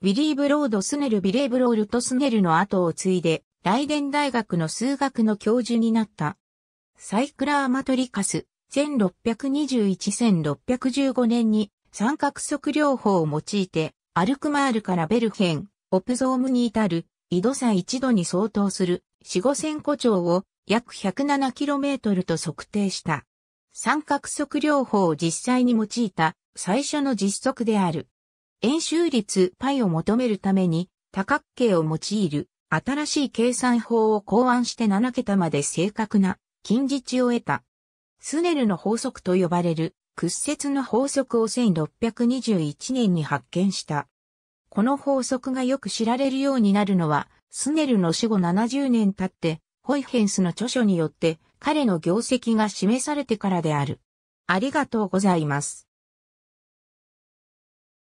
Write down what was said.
ウィリー・ブロード・スネル・ビレーブロールとスネルの後を継いで、ライデン大学の数学の教授になった。サイクラー・マトリカス、1621-1615年に三角測量法を用いて、アルクマールからベルヘン、オプゾームに至る、緯度差一度に相当する、四五千個長を約 107km と測定した。三角測量法を実際に用いた最初の実測である。円周率 π を求めるために多角形を用いる新しい計算法を考案して7桁まで正確な近似値を得た。スネルの法則と呼ばれる屈折の法則を1621年に発見した。この法則がよく知られるようになるのは、スネルの死後70年経って、ホイヘンスの著書によって彼の業績が示されてからである。ありがとうございます。